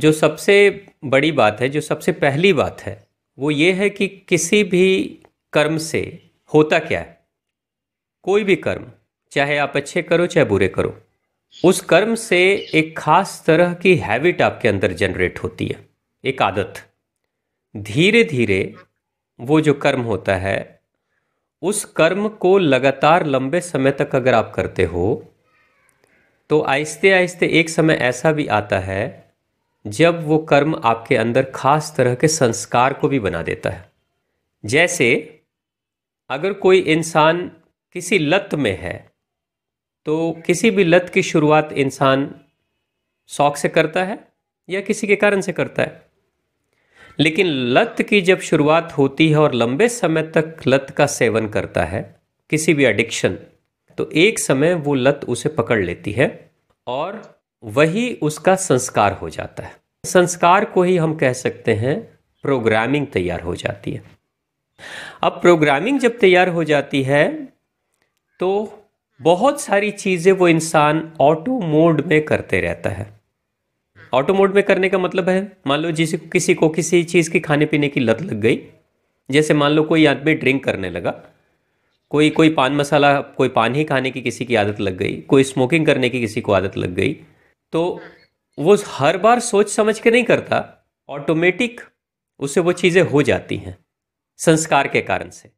जो सबसे बड़ी बात है जो सबसे पहली बात है वो ये है कि किसी भी कर्म से होता क्या है कोई भी कर्म चाहे आप अच्छे करो चाहे बुरे करो उस कर्म से एक खास तरह की हैबिट आपके अंदर जनरेट होती है एक आदत धीरे धीरे वो जो कर्म होता है उस कर्म को लगातार लंबे समय तक अगर आप करते हो तो आहिस्ते आहिस्ते एक समय ऐसा भी आता है जब वो कर्म आपके अंदर खास तरह के संस्कार को भी बना देता है जैसे अगर कोई इंसान किसी लत में है तो किसी भी लत की शुरुआत इंसान शौक से करता है या किसी के कारण से करता है लेकिन लत की जब शुरुआत होती है और लंबे समय तक लत का सेवन करता है किसी भी एडिक्शन तो एक समय वो लत उसे पकड़ लेती है और वही उसका संस्कार हो जाता है संस्कार को ही हम कह सकते हैं प्रोग्रामिंग तैयार हो जाती है अब प्रोग्रामिंग जब तैयार हो जाती है तो बहुत सारी चीज़ें वो इंसान ऑटो मोड में करते रहता है ऑटो मोड में करने का मतलब है मान लो जिस किसी को किसी चीज़ की खाने पीने की लत लग गई जैसे मान लो कोई आदमी ड्रिंक करने लगा कोई कोई पान मसाला कोई पान ही खाने की किसी की आदत लग गई कोई स्मोकिंग करने की किसी को आदत लग गई तो वो हर बार सोच समझ के नहीं करता ऑटोमेटिक उसे वो चीज़ें हो जाती हैं संस्कार के कारण से